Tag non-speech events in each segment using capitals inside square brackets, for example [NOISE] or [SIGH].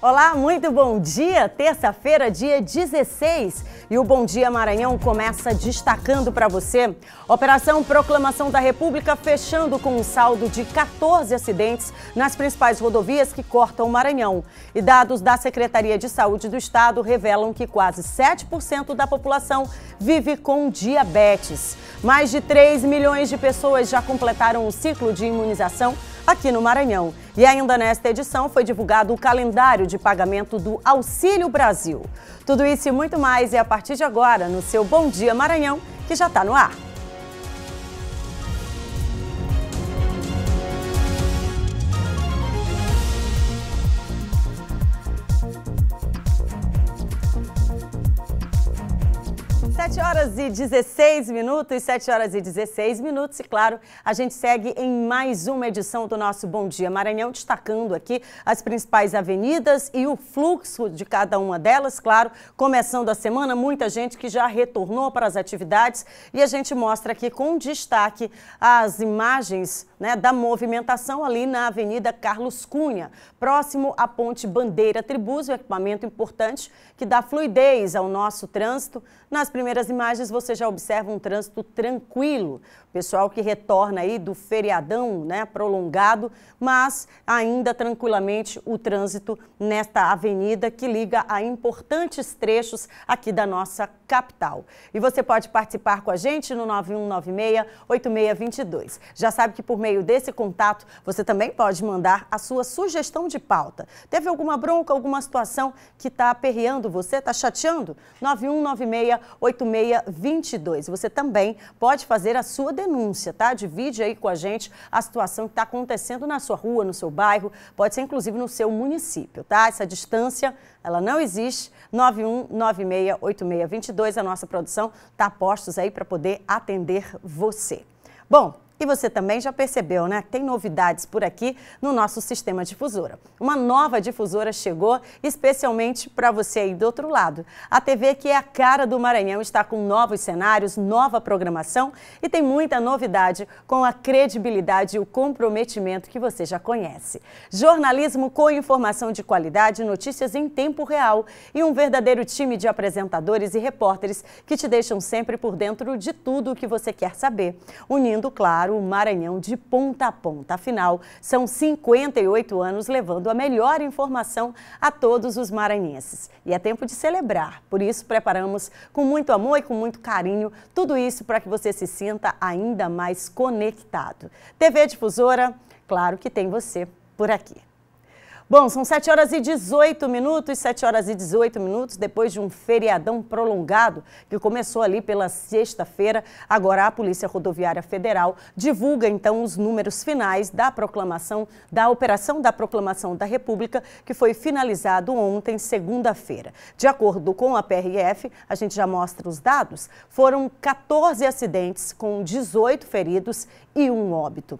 Olá, muito bom dia. Terça-feira, dia 16, e o Bom Dia Maranhão começa destacando para você. Operação Proclamação da República fechando com um saldo de 14 acidentes nas principais rodovias que cortam o Maranhão. E dados da Secretaria de Saúde do Estado revelam que quase 7% da população vive com diabetes. Mais de 3 milhões de pessoas já completaram o ciclo de imunização aqui no Maranhão. E ainda nesta edição foi divulgado o calendário de pagamento do Auxílio Brasil. Tudo isso e muito mais é a partir de agora no seu Bom Dia Maranhão, que já está no ar. 7 horas e 16 minutos, 7 horas e 16 minutos, e claro, a gente segue em mais uma edição do nosso Bom Dia Maranhão, destacando aqui as principais avenidas e o fluxo de cada uma delas, claro, começando a semana, muita gente que já retornou para as atividades e a gente mostra aqui com destaque as imagens né, da movimentação ali na Avenida Carlos Cunha, próximo à Ponte Bandeira Tribus, um equipamento importante que dá fluidez ao nosso trânsito. Nas primeiras imagens você já observa um trânsito tranquilo, pessoal que retorna aí do feriadão né, prolongado, mas ainda tranquilamente o trânsito nesta avenida que liga a importantes trechos aqui da nossa capital. E você pode participar com a gente no 9196-8622. Já sabe que por meio desse contato você também pode mandar a sua sugestão de pauta. Teve alguma bronca, alguma situação que está aperreando você, está chateando? 91968622. Você também pode fazer a sua denúncia, tá? Divide aí com a gente a situação que está acontecendo na sua rua, no seu bairro, pode ser inclusive no seu município, tá? Essa distância, ela não existe. 91968622, a nossa produção está postos aí para poder atender você. Bom, e você também já percebeu, né? Tem novidades por aqui no nosso sistema difusora. Uma nova difusora chegou especialmente para você aí do outro lado. A TV que é a cara do Maranhão está com novos cenários, nova programação e tem muita novidade com a credibilidade e o comprometimento que você já conhece. Jornalismo com informação de qualidade, notícias em tempo real e um verdadeiro time de apresentadores e repórteres que te deixam sempre por dentro de tudo o que você quer saber, unindo, claro, o Maranhão de ponta a ponta. Afinal, são 58 anos levando a melhor informação a todos os maranhenses. E é tempo de celebrar, por isso preparamos com muito amor e com muito carinho tudo isso para que você se sinta ainda mais conectado. TV Difusora, claro que tem você por aqui. Bom, são 7 horas e 18 minutos, 7 horas e 18 minutos, depois de um feriadão prolongado que começou ali pela sexta-feira. Agora a Polícia Rodoviária Federal divulga então os números finais da proclamação, da operação da proclamação da República, que foi finalizado ontem, segunda-feira. De acordo com a PRF, a gente já mostra os dados, foram 14 acidentes com 18 feridos e um óbito.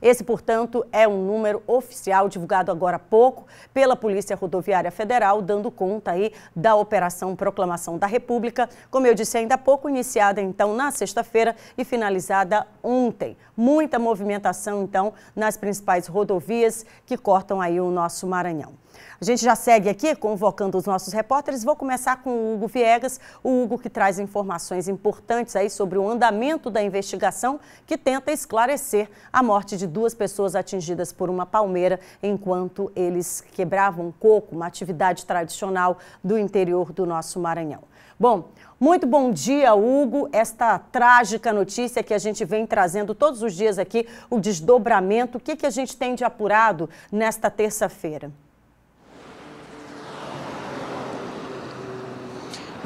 Esse, portanto, é um número oficial divulgado agora há pouco pela Polícia Rodoviária Federal, dando conta aí da Operação Proclamação da República, como eu disse ainda há pouco, iniciada então na sexta-feira e finalizada ontem. Muita movimentação então nas principais rodovias que cortam aí o nosso Maranhão. A gente já segue aqui convocando os nossos repórteres. Vou começar com o Hugo Viegas, o Hugo que traz informações importantes aí sobre o andamento da investigação que tenta esclarecer a morte de duas pessoas atingidas por uma palmeira enquanto eles quebravam coco, uma atividade tradicional do interior do nosso Maranhão. Bom, muito bom dia, Hugo. Esta trágica notícia que a gente vem trazendo todos os dias aqui, o desdobramento, o que, que a gente tem de apurado nesta terça-feira?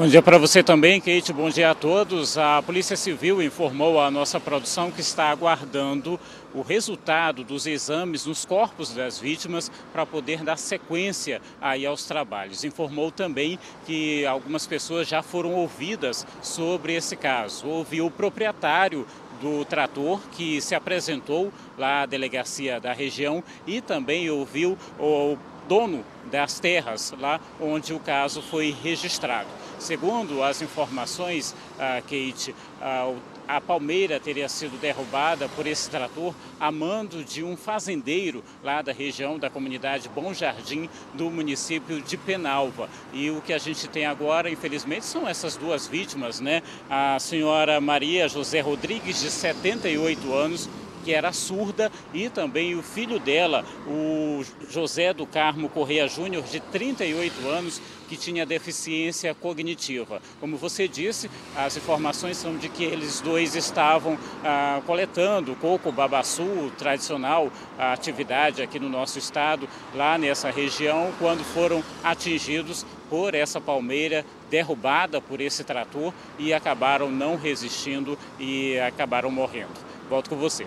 Bom dia para você também, Kate. Bom dia a todos. A Polícia Civil informou à nossa produção que está aguardando o resultado dos exames nos corpos das vítimas para poder dar sequência aí aos trabalhos. Informou também que algumas pessoas já foram ouvidas sobre esse caso. Ouviu o proprietário do trator que se apresentou lá à delegacia da região e também ouviu o dono das terras lá onde o caso foi registrado. Segundo as informações, ah, Kate, ah, a palmeira teria sido derrubada por esse trator a mando de um fazendeiro lá da região da comunidade Bom Jardim, do município de Penalva. E o que a gente tem agora, infelizmente, são essas duas vítimas, né? A senhora Maria José Rodrigues, de 78 anos, que era surda, e também o filho dela, o José do Carmo Correia Júnior, de 38 anos, que tinha deficiência cognitiva. Como você disse, as informações são de que eles dois estavam ah, coletando coco babaçu, tradicional atividade aqui no nosso estado, lá nessa região, quando foram atingidos por essa palmeira derrubada por esse trator e acabaram não resistindo e acabaram morrendo. Volto com você.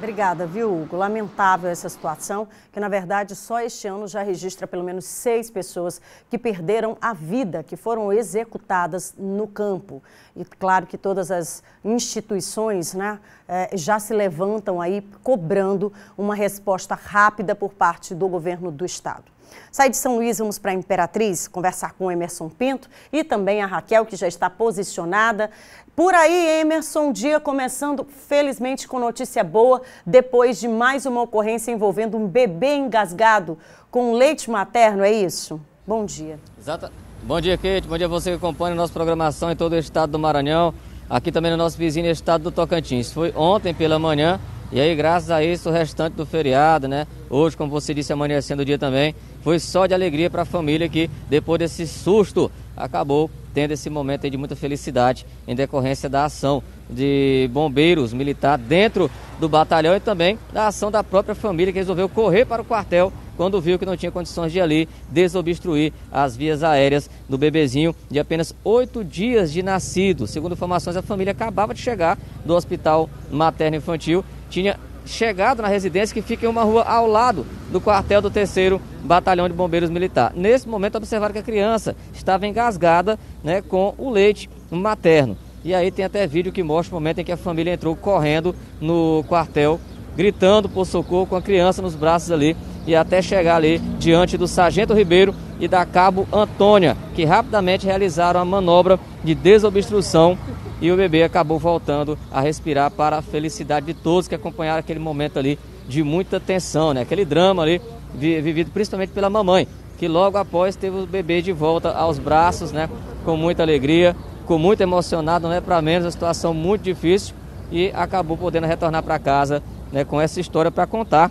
Obrigada, viu, Hugo? Lamentável essa situação, que na verdade só este ano já registra pelo menos seis pessoas que perderam a vida, que foram executadas no campo. E claro que todas as instituições né, eh, já se levantam aí cobrando uma resposta rápida por parte do governo do Estado. Sai de São Luís, vamos para Imperatriz, conversar com o Emerson Pinto e também a Raquel, que já está posicionada. Por aí, Emerson, um dia começando, felizmente, com notícia boa, depois de mais uma ocorrência envolvendo um bebê engasgado com leite materno, é isso? Bom dia. Exata. Bom dia, Kate. Bom dia a você que acompanha a nossa programação em todo o estado do Maranhão, aqui também no nosso vizinho estado do Tocantins. Foi ontem pela manhã, e aí, graças a isso, o restante do feriado, né? Hoje, como você disse, amanhecendo o dia também, foi só de alegria para a família que, depois desse susto, acabou tendo esse momento de muita felicidade em decorrência da ação de bombeiros militar dentro do batalhão e também da ação da própria família que resolveu correr para o quartel quando viu que não tinha condições de ali desobstruir as vias aéreas do bebezinho de apenas oito dias de nascido. Segundo informações, a família acabava de chegar do hospital materno infantil, tinha chegado na residência que fica em uma rua ao lado do quartel do terceiro batalhão de bombeiros militar. Nesse momento observaram que a criança estava engasgada né, com o leite materno. E aí tem até vídeo que mostra o momento em que a família entrou correndo no quartel, gritando por socorro com a criança nos braços ali e até chegar ali diante do sargento Ribeiro e da cabo Antônia, que rapidamente realizaram a manobra de desobstrução e o bebê acabou voltando a respirar para a felicidade de todos que acompanharam aquele momento ali de muita tensão, né? Aquele drama ali vivido principalmente pela mamãe, que logo após teve o bebê de volta aos braços, né? Com muita alegria, com muito emocionado, não é para menos, uma situação muito difícil e acabou podendo retornar para casa, né? Com essa história para contar,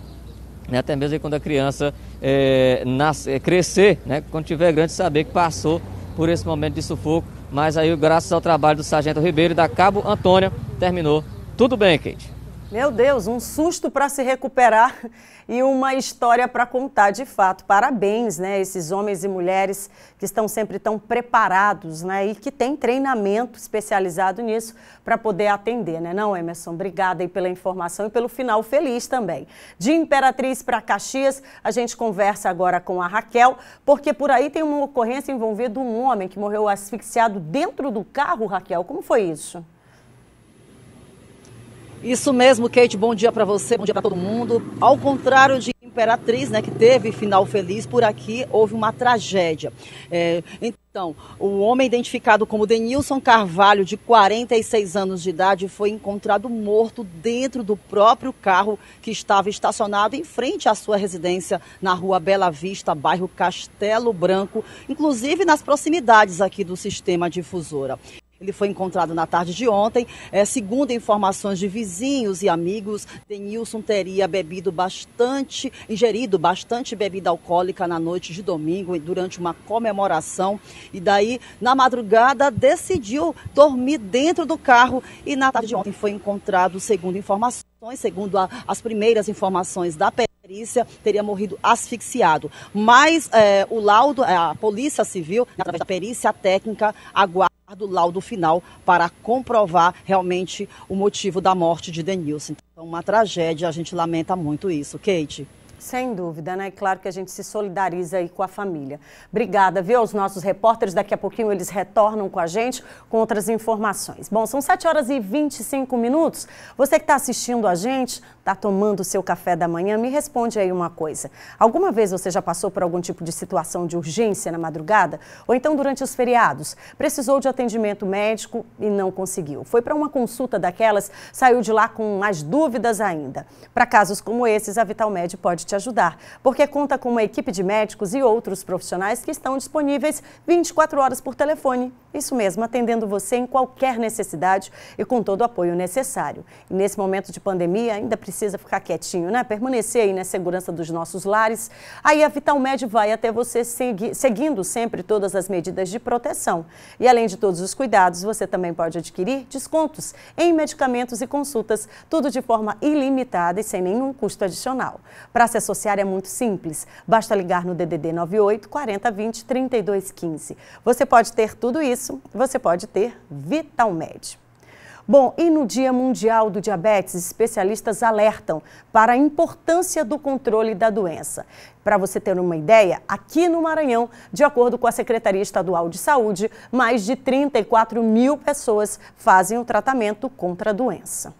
né? Até mesmo quando a criança é, crescer, né? Quando tiver grande, saber que passou por esse momento de sufoco mas aí, graças ao trabalho do Sargento Ribeiro e da Cabo Antônia, terminou tudo bem, Kate. Meu Deus, um susto para se recuperar e uma história para contar de fato. Parabéns, né, esses homens e mulheres que estão sempre tão preparados, né, e que têm treinamento especializado nisso para poder atender, né? Não, Emerson, obrigada aí pela informação e pelo final feliz também. De Imperatriz para Caxias, a gente conversa agora com a Raquel, porque por aí tem uma ocorrência envolvendo um homem que morreu asfixiado dentro do carro, Raquel. Como foi isso? Isso mesmo, Kate. Bom dia para você, bom dia para todo mundo. Ao contrário de Imperatriz, né, que teve final feliz, por aqui houve uma tragédia. É, então, o homem identificado como Denilson Carvalho, de 46 anos de idade, foi encontrado morto dentro do próprio carro que estava estacionado em frente à sua residência na rua Bela Vista, bairro Castelo Branco, inclusive nas proximidades aqui do sistema difusora. Ele foi encontrado na tarde de ontem. É, segundo informações de vizinhos e amigos, Denilson teria bebido bastante, ingerido bastante bebida alcoólica na noite de domingo, durante uma comemoração. E daí, na madrugada, decidiu dormir dentro do carro e na tarde de ontem foi encontrado, segundo informações, segundo a, as primeiras informações da Patrícia teria morrido asfixiado. Mas é, o laudo, é, a Polícia Civil, através da perícia técnica, aguarda o laudo final para comprovar realmente o motivo da morte de Denilson. Então, uma tragédia, a gente lamenta muito isso. Kate? Sem dúvida, né? claro que a gente se solidariza aí com a família. Obrigada, viu, Os nossos repórteres. Daqui a pouquinho eles retornam com a gente com outras informações. Bom, são 7 horas e 25 minutos. Você que está assistindo a gente, está tomando o seu café da manhã, me responde aí uma coisa. Alguma vez você já passou por algum tipo de situação de urgência na madrugada? Ou então durante os feriados? Precisou de atendimento médico e não conseguiu. Foi para uma consulta daquelas, saiu de lá com mais dúvidas ainda. Para casos como esses, a Vital Med pode te ajudar, porque conta com uma equipe de médicos e outros profissionais que estão disponíveis 24 horas por telefone. Isso mesmo, atendendo você em qualquer necessidade e com todo o apoio necessário. E nesse momento de pandemia, ainda precisa ficar quietinho, né? Permanecer aí na segurança dos nossos lares. Aí a Vitalmed vai até você segui seguindo sempre todas as medidas de proteção. E além de todos os cuidados, você também pode adquirir descontos em medicamentos e consultas, tudo de forma ilimitada e sem nenhum custo adicional. Para associar é muito simples. Basta ligar no DDD 98 40 20 32 15. Você pode ter tudo isso, você pode ter Vitalmed. Bom, e no Dia Mundial do Diabetes, especialistas alertam para a importância do controle da doença. Para você ter uma ideia, aqui no Maranhão, de acordo com a Secretaria Estadual de Saúde, mais de 34 mil pessoas fazem o tratamento contra a doença.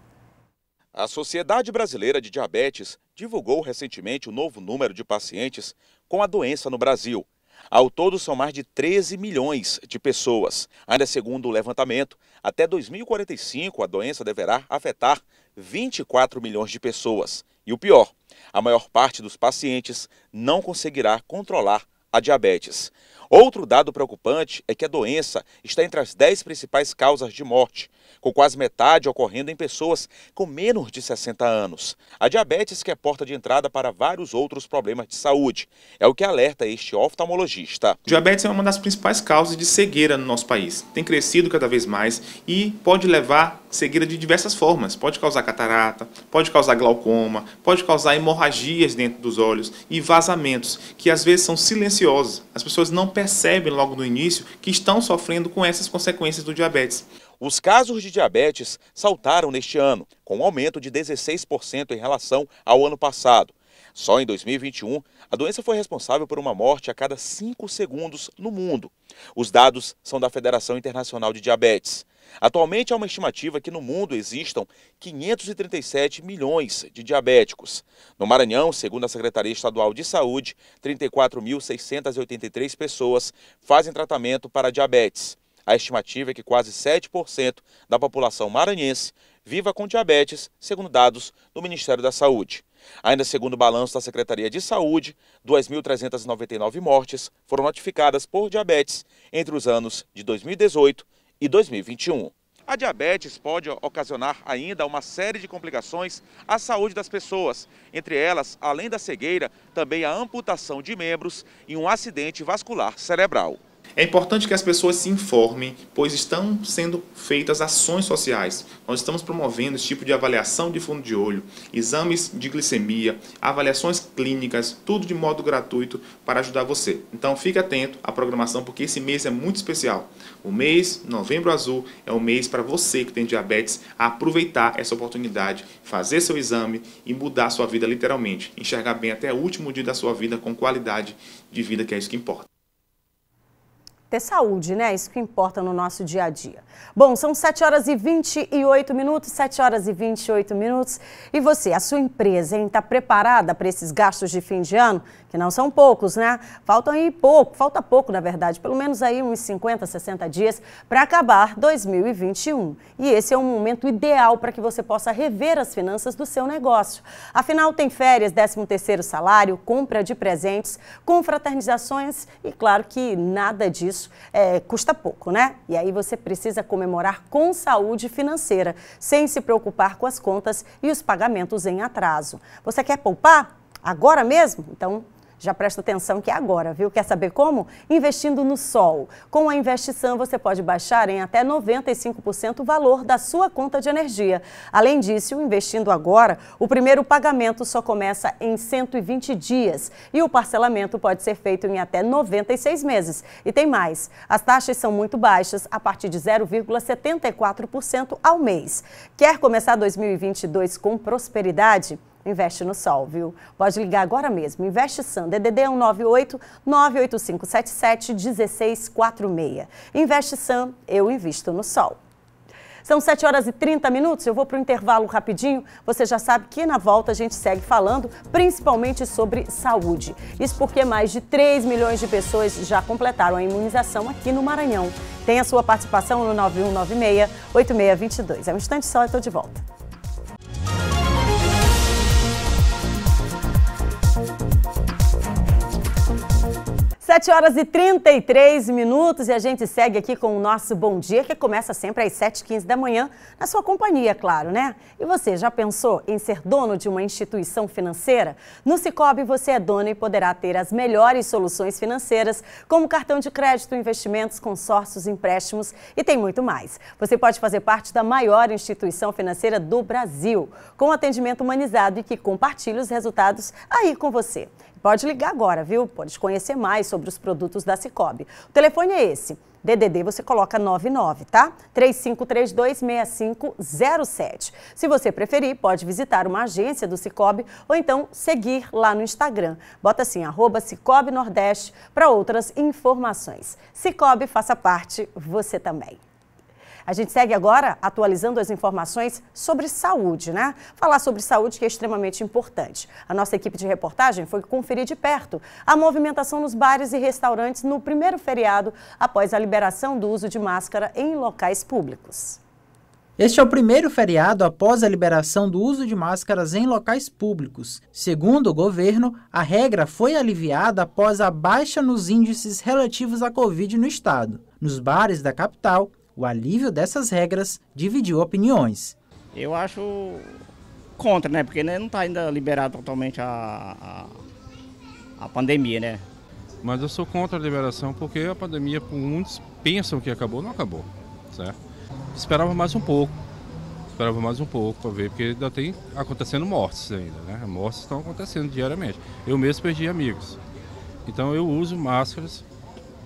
A Sociedade Brasileira de Diabetes divulgou recentemente o novo número de pacientes com a doença no Brasil. Ao todo, são mais de 13 milhões de pessoas. Ainda segundo o levantamento, até 2045 a doença deverá afetar 24 milhões de pessoas. E o pior, a maior parte dos pacientes não conseguirá controlar a diabetes. Outro dado preocupante é que a doença está entre as 10 principais causas de morte, com quase metade ocorrendo em pessoas com menos de 60 anos. A diabetes que é porta de entrada para vários outros problemas de saúde, é o que alerta este oftalmologista. Diabetes é uma das principais causas de cegueira no nosso país. Tem crescido cada vez mais e pode levar seguida de diversas formas. Pode causar catarata, pode causar glaucoma, pode causar hemorragias dentro dos olhos e vazamentos, que às vezes são silenciosos. As pessoas não percebem logo no início que estão sofrendo com essas consequências do diabetes. Os casos de diabetes saltaram neste ano, com um aumento de 16% em relação ao ano passado. Só em 2021, a doença foi responsável por uma morte a cada 5 segundos no mundo. Os dados são da Federação Internacional de Diabetes. Atualmente há uma estimativa que no mundo existam 537 milhões de diabéticos. No Maranhão, segundo a Secretaria Estadual de Saúde, 34.683 pessoas fazem tratamento para diabetes. A estimativa é que quase 7% da população maranhense viva com diabetes, segundo dados do Ministério da Saúde. Ainda segundo o balanço da Secretaria de Saúde, 2.399 mortes foram notificadas por diabetes entre os anos de 2018 e 2021. A diabetes pode ocasionar ainda uma série de complicações à saúde das pessoas, entre elas, além da cegueira, também a amputação de membros e um acidente vascular cerebral. É importante que as pessoas se informem, pois estão sendo feitas ações sociais. Nós estamos promovendo esse tipo de avaliação de fundo de olho, exames de glicemia, avaliações clínicas, tudo de modo gratuito para ajudar você. Então fique atento à programação, porque esse mês é muito especial. O mês Novembro Azul é o mês para você que tem diabetes aproveitar essa oportunidade, fazer seu exame e mudar sua vida literalmente. Enxergar bem até o último dia da sua vida com qualidade de vida, que é isso que importa ter saúde, né? Isso que importa no nosso dia a dia. Bom, são 7 horas e 28 minutos, 7 horas e 28 minutos. E você, a sua empresa, hein? Está preparada para esses gastos de fim de ano? Que não são poucos, né? Faltam aí pouco, falta pouco, na verdade, pelo menos aí uns 50, 60 dias para acabar 2021. E esse é um momento ideal para que você possa rever as finanças do seu negócio. Afinal, tem férias, 13 terceiro salário, compra de presentes, confraternizações e claro que nada disso isso é, custa pouco, né? E aí você precisa comemorar com saúde financeira, sem se preocupar com as contas e os pagamentos em atraso. Você quer poupar? Agora mesmo? Então já presta atenção que é agora, viu? Quer saber como? Investindo no sol. Com a Investição, você pode baixar em até 95% o valor da sua conta de energia. Além disso, investindo agora, o primeiro pagamento só começa em 120 dias e o parcelamento pode ser feito em até 96 meses. E tem mais, as taxas são muito baixas, a partir de 0,74% ao mês. Quer começar 2022 com prosperidade? Investe no sol, viu? Pode ligar agora mesmo. Investe San, DDD 198 985 1646. Investe San, eu invisto no sol. São 7 horas e 30 minutos, eu vou para o intervalo rapidinho. Você já sabe que na volta a gente segue falando principalmente sobre saúde. Isso porque mais de 3 milhões de pessoas já completaram a imunização aqui no Maranhão. Tem a sua participação no 9196-8622. É um instante só, eu estou de volta. 7 horas e 33 minutos e a gente segue aqui com o nosso Bom Dia, que começa sempre às 7h15 da manhã, na sua companhia, claro, né? E você já pensou em ser dono de uma instituição financeira? No Cicobi você é dono e poderá ter as melhores soluções financeiras, como cartão de crédito, investimentos, consórcios, empréstimos e tem muito mais. Você pode fazer parte da maior instituição financeira do Brasil, com atendimento humanizado e que compartilha os resultados aí com você. Pode ligar agora, viu? Pode conhecer mais sobre os produtos da Cicobi. O telefone é esse. DDD você coloca 99, tá? 35326507. Se você preferir, pode visitar uma agência do Cicobi ou então seguir lá no Instagram. Bota assim, arroba Cicobi Nordeste para outras informações. Cicobi, faça parte, você também. A gente segue agora atualizando as informações sobre saúde, né? Falar sobre saúde que é extremamente importante. A nossa equipe de reportagem foi conferir de perto a movimentação nos bares e restaurantes no primeiro feriado após a liberação do uso de máscara em locais públicos. Este é o primeiro feriado após a liberação do uso de máscaras em locais públicos. Segundo o governo, a regra foi aliviada após a baixa nos índices relativos à Covid no estado. Nos bares da capital, o alívio dessas regras dividiu opiniões. Eu acho contra, né? Porque né, não está ainda liberado totalmente a, a, a, pandemia, né? Mas eu sou contra a liberação porque a pandemia, muitos pensam que acabou, não acabou, certo? Esperava mais um pouco, esperava mais um pouco para ver, porque ainda tem acontecendo mortes ainda, né? Mortes estão acontecendo diariamente. Eu mesmo perdi amigos. Então eu uso máscaras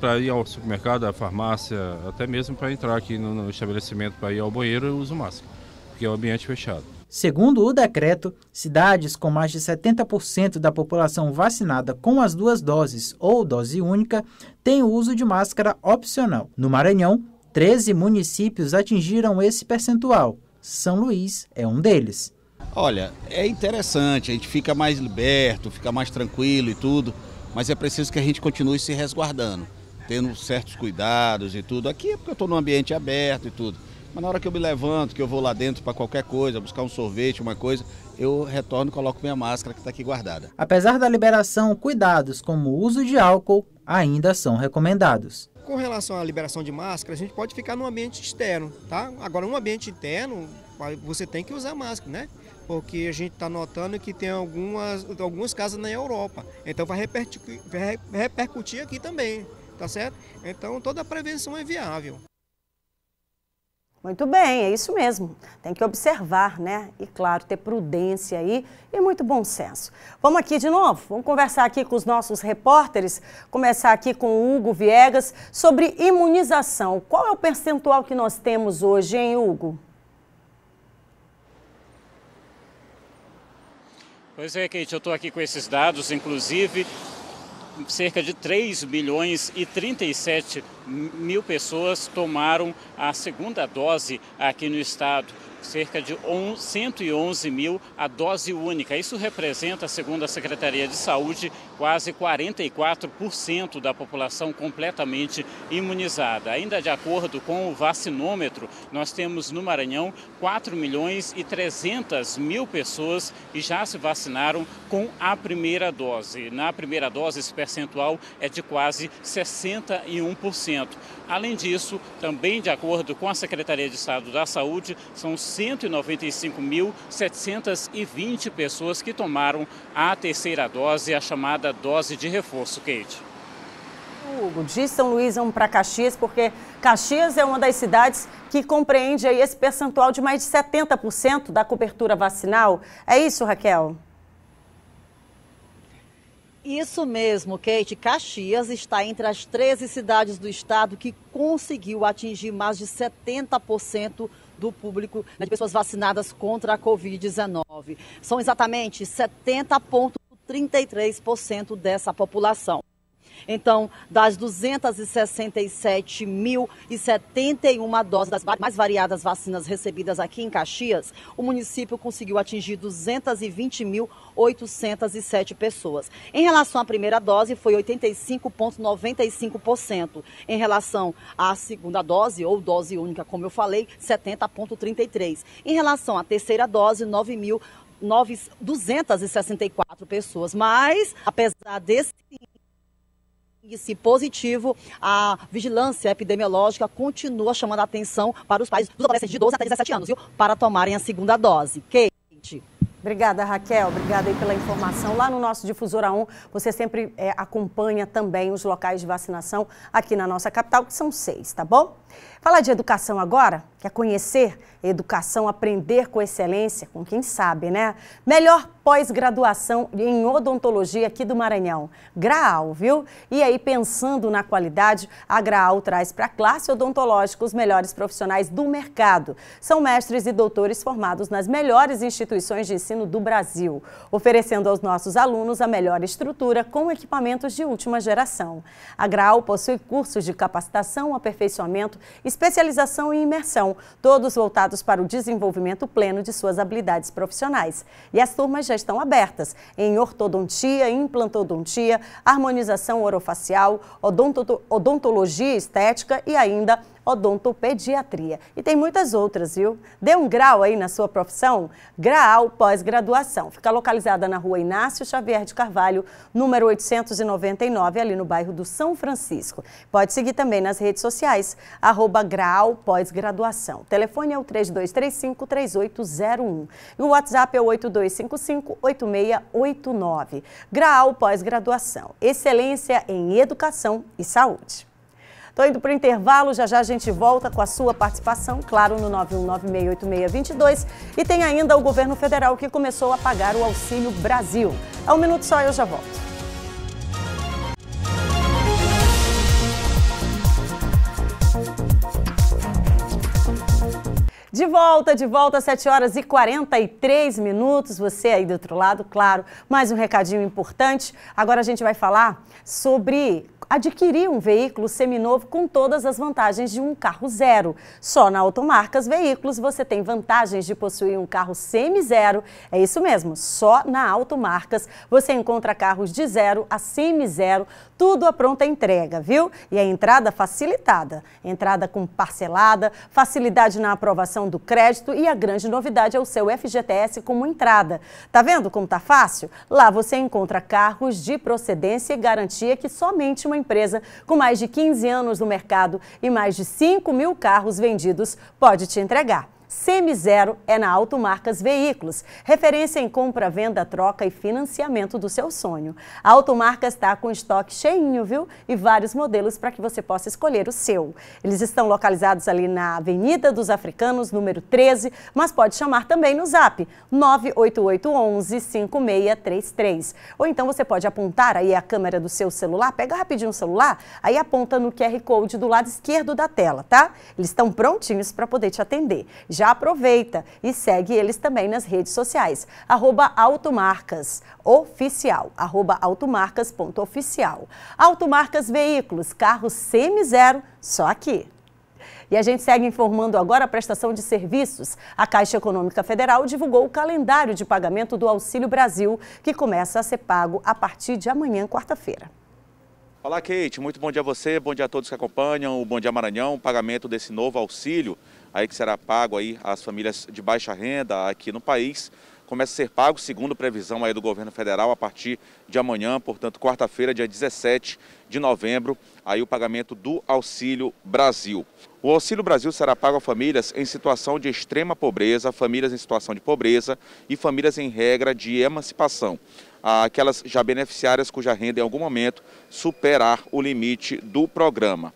para ir ao supermercado, à farmácia, até mesmo para entrar aqui no, no estabelecimento para ir ao banheiro, eu uso máscara, porque é um ambiente fechado. Segundo o decreto, cidades com mais de 70% da população vacinada com as duas doses ou dose única têm o uso de máscara opcional. No Maranhão, 13 municípios atingiram esse percentual. São Luís é um deles. Olha, é interessante, a gente fica mais liberto, fica mais tranquilo e tudo, mas é preciso que a gente continue se resguardando tendo certos cuidados e tudo. Aqui é porque eu estou num ambiente aberto e tudo. Mas na hora que eu me levanto, que eu vou lá dentro para qualquer coisa, buscar um sorvete, uma coisa, eu retorno e coloco minha máscara que está aqui guardada. Apesar da liberação, cuidados como o uso de álcool ainda são recomendados. Com relação à liberação de máscara, a gente pode ficar num ambiente externo, tá? Agora, um ambiente interno, você tem que usar máscara, né? Porque a gente está notando que tem algumas, algumas casas na Europa. Então vai repercutir, vai repercutir aqui também tá certo? Então toda a prevenção é viável. Muito bem, é isso mesmo. Tem que observar, né? E claro, ter prudência aí e muito bom senso. Vamos aqui de novo, vamos conversar aqui com os nossos repórteres, começar aqui com o Hugo Viegas sobre imunização. Qual é o percentual que nós temos hoje, hein, Hugo? Pois é, Kate, eu estou aqui com esses dados, inclusive cerca de 3 milhões e 37 mil pessoas tomaram a segunda dose aqui no estado cerca de 111 mil a dose única. Isso representa, segundo a Secretaria de Saúde, quase 44% da população completamente imunizada. Ainda de acordo com o vacinômetro, nós temos no Maranhão 4 milhões e 300 mil pessoas que já se vacinaram com a primeira dose. Na primeira dose, esse percentual é de quase 61%. Além disso, também de acordo com a Secretaria de Estado da Saúde, são 195.720 pessoas que tomaram a terceira dose, a chamada dose de reforço, Kate. Hugo, de São Luís vamos para Caxias, porque Caxias é uma das cidades que compreende aí esse percentual de mais de 70% da cobertura vacinal. É isso, Raquel? Isso mesmo, Kate. Caxias está entre as 13 cidades do estado que conseguiu atingir mais de 70% do público né, de pessoas vacinadas contra a Covid-19. São exatamente 70,33% dessa população. Então, das 267.071 doses das mais variadas vacinas recebidas aqui em Caxias, o município conseguiu atingir 220.807 pessoas. Em relação à primeira dose, foi 85,95%. Em relação à segunda dose, ou dose única, como eu falei, 70,33%. Em relação à terceira dose, 9.264 pessoas. Mas, apesar desse se positivo, a vigilância epidemiológica continua chamando a atenção para os pais dos adolescentes de 12 até 17 anos, viu? Para tomarem a segunda dose. Kate. Obrigada, Raquel. Obrigada aí pela informação. Lá no nosso Difusora 1, você sempre é, acompanha também os locais de vacinação aqui na nossa capital, que são seis, tá bom? Falar de educação agora, quer conhecer educação, aprender com excelência, com quem sabe, né? Melhor pós-graduação em odontologia aqui do Maranhão, Graal, viu? E aí, pensando na qualidade, a Graal traz para a classe odontológica os melhores profissionais do mercado. São mestres e doutores formados nas melhores instituições de ensino do Brasil, oferecendo aos nossos alunos a melhor estrutura com equipamentos de última geração. A Graal possui cursos de capacitação, aperfeiçoamento especialização e imersão, todos voltados para o desenvolvimento pleno de suas habilidades profissionais. E as turmas já estão abertas em ortodontia, implantodontia, harmonização orofacial, odontologia estética e ainda odontopediatria. E tem muitas outras, viu? Dê um grau aí na sua profissão, Graal Pós-Graduação. Fica localizada na rua Inácio Xavier de Carvalho, número 899, ali no bairro do São Francisco. Pode seguir também nas redes sociais, arroba Graal Pós-Graduação. O telefone é o 3235-3801. E o WhatsApp é o 8255-8689. Graal Pós-Graduação. Excelência em Educação e Saúde. Estou indo para o intervalo, já já a gente volta com a sua participação, claro, no 91968622. E tem ainda o governo federal que começou a pagar o Auxílio Brasil. É um minuto só, eu já volto. De volta, de volta, 7 horas e 43 minutos. Você aí do outro lado, claro, mais um recadinho importante. Agora a gente vai falar sobre adquirir um veículo seminovo com todas as vantagens de um carro zero. Só na Automarcas Veículos você tem vantagens de possuir um carro semi-zero. É isso mesmo, só na Automarcas você encontra carros de zero a semi-zero, tudo à pronta entrega, viu? E a entrada facilitada, entrada com parcelada, facilidade na aprovação do crédito e a grande novidade é o seu FGTS como entrada. Tá vendo como tá fácil? Lá você encontra carros de procedência e garantia que somente uma empresa com mais de 15 anos no mercado e mais de 5 mil carros vendidos pode te entregar cm zero é na Automarcas Veículos, referência em compra, venda, troca e financiamento do seu sonho. A Automarcas está com estoque cheinho, viu? E vários modelos para que você possa escolher o seu. Eles estão localizados ali na Avenida dos Africanos, número 13, mas pode chamar também no zap 98811 5633. Ou então você pode apontar aí a câmera do seu celular, pega rapidinho o celular, aí aponta no QR Code do lado esquerdo da tela, tá? Eles estão prontinhos para poder te atender. Já já aproveita e segue eles também nas redes sociais. Arroba Automarcas Oficial, arroba automarcas.oficial. Automarcas Veículos, carro semi-zero, só aqui. E a gente segue informando agora a prestação de serviços. A Caixa Econômica Federal divulgou o calendário de pagamento do Auxílio Brasil, que começa a ser pago a partir de amanhã, quarta-feira. Olá, Kate. Muito bom dia a você, bom dia a todos que acompanham o Bom Dia Maranhão, o pagamento desse novo auxílio aí que será pago aí às famílias de baixa renda aqui no país começa a ser pago, segundo previsão aí do governo federal, a partir de amanhã, portanto, quarta-feira, dia 17 de novembro, aí o pagamento do Auxílio Brasil. O Auxílio Brasil será pago a famílias em situação de extrema pobreza, famílias em situação de pobreza e famílias em regra de emancipação aquelas já beneficiárias cuja renda em algum momento superar o limite do programa.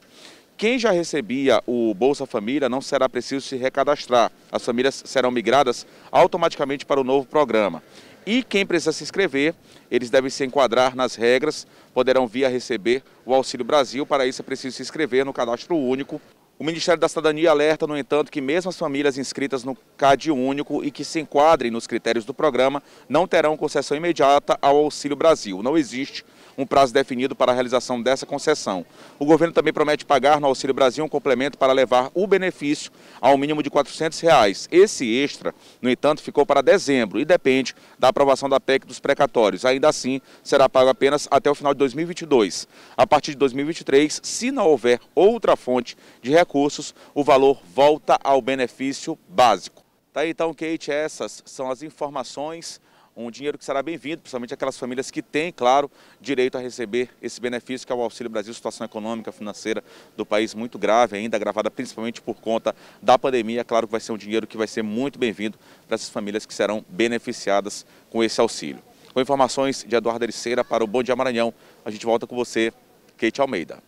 Quem já recebia o Bolsa Família não será preciso se recadastrar. As famílias serão migradas automaticamente para o novo programa. E quem precisa se inscrever, eles devem se enquadrar nas regras, poderão vir a receber o Auxílio Brasil. Para isso é preciso se inscrever no cadastro único. O Ministério da Cidadania alerta, no entanto, que mesmo as famílias inscritas no CAD único e que se enquadrem nos critérios do programa não terão concessão imediata ao Auxílio Brasil. Não existe um prazo definido para a realização dessa concessão. O governo também promete pagar no Auxílio Brasil um complemento para levar o benefício ao mínimo de R$ 400. Reais. Esse extra, no entanto, ficou para dezembro e depende da aprovação da PEC dos precatórios. Ainda assim, será pago apenas até o final de 2022. A partir de 2023, se não houver outra fonte de recursos, o valor volta ao benefício básico. Tá aí então, Kate, é essas são as informações um dinheiro que será bem-vindo, principalmente aquelas famílias que têm, claro, direito a receber esse benefício, que é o Auxílio Brasil, situação econômica, financeira do país muito grave, ainda agravada principalmente por conta da pandemia. Claro que vai ser um dinheiro que vai ser muito bem-vindo para essas famílias que serão beneficiadas com esse auxílio. Com informações de Eduardo Ericeira para o Bom Dia Maranhão, a gente volta com você, Kate Almeida.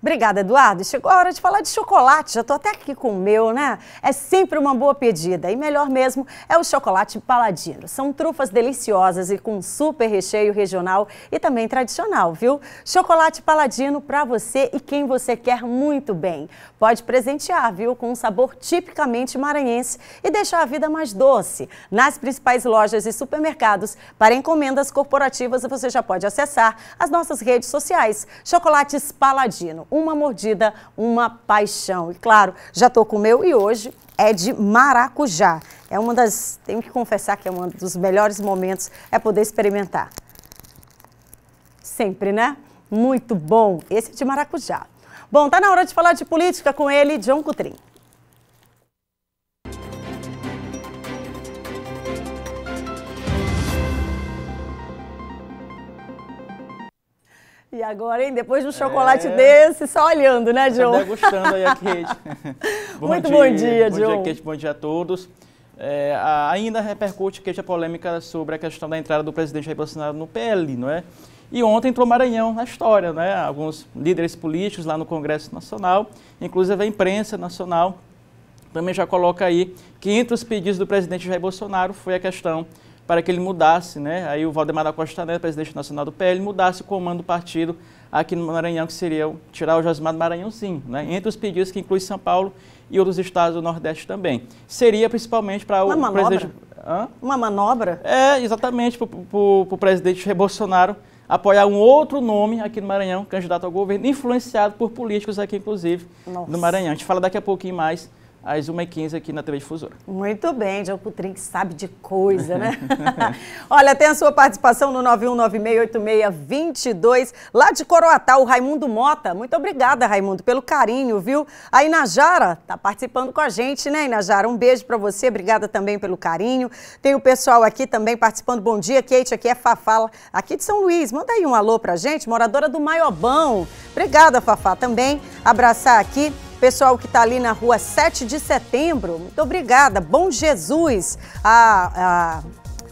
Obrigada, Eduardo. Chegou a hora de falar de chocolate. Já estou até aqui com o meu, né? É sempre uma boa pedida. E melhor mesmo é o chocolate paladino. São trufas deliciosas e com super recheio regional e também tradicional, viu? Chocolate paladino para você e quem você quer muito bem. Pode presentear, viu? Com um sabor tipicamente maranhense e deixar a vida mais doce. Nas principais lojas e supermercados, para encomendas corporativas, você já pode acessar as nossas redes sociais. Chocolates Paladino uma mordida, uma paixão. E claro, já tô com o meu e hoje é de maracujá. É uma das, tenho que confessar que é um dos melhores momentos é poder experimentar. Sempre, né? Muito bom. Esse é de maracujá. Bom, tá na hora de falar de política com ele, John Coutrin. [LAUGHS] E agora, hein? Depois de um chocolate é... desse, só olhando, né, tá João? Tá degustando aí a [LAUGHS] Kate. bom Muito dia, bom dia, João. Bom dia, Kate. Bom dia a todos. É, ainda repercute Kate a polêmica sobre a questão da entrada do presidente Jair Bolsonaro no PL, não é? E ontem entrou Maranhão na história, né? Alguns líderes políticos lá no Congresso Nacional, inclusive a imprensa nacional, também já coloca aí que entre os pedidos do presidente Jair Bolsonaro foi a questão para que ele mudasse, né? Aí o Valdemar da Costa Neto, né, presidente nacional do PL, mudasse o comando do partido aqui no Maranhão, que seria tirar o Josimar do Maranhãozinho, né? Entre os pedidos que inclui São Paulo e outros estados do Nordeste também. Seria principalmente para o manobra. presidente... Hã? Uma manobra? É, exatamente, para o presidente Bolsonaro apoiar um outro nome aqui no Maranhão, candidato ao governo, influenciado por políticos aqui, inclusive, Nossa. no Maranhão. A gente fala daqui a pouquinho mais às 1h15 aqui na TV Difusora. Muito bem, João Putrim que sabe de coisa, né? [LAUGHS] [LAUGHS] Olha, tem a sua participação no 91968622, lá de Coroatá, o Raimundo Mota. Muito obrigada, Raimundo, pelo carinho, viu? A Inajara tá participando com a gente, né, Inajara? Um beijo para você, obrigada também pelo carinho. Tem o pessoal aqui também participando. Bom dia, Kate, aqui é Fafá, aqui de São Luís. Manda aí um alô pra gente, moradora do Maiobão. Obrigada, Fafá, também. Abraçar aqui Pessoal que está ali na rua 7 de setembro, muito obrigada. Bom Jesus. Ah,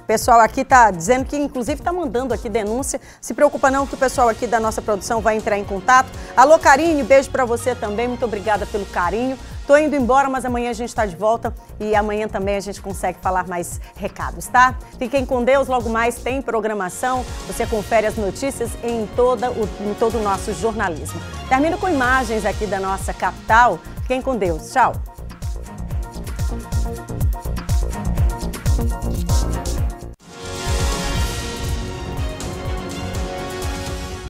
pessoal aqui está dizendo que, inclusive, está mandando aqui denúncia. Se preocupa não que o pessoal aqui da nossa produção vai entrar em contato. Alô, Karine, beijo para você também. Muito obrigada pelo carinho. Tô indo embora, mas amanhã a gente está de volta e amanhã também a gente consegue falar mais recados, tá? Fiquem com Deus, logo mais tem programação. Você confere as notícias em, toda o, em todo o nosso jornalismo. Termino com imagens aqui da nossa capital. Fiquem com Deus. Tchau.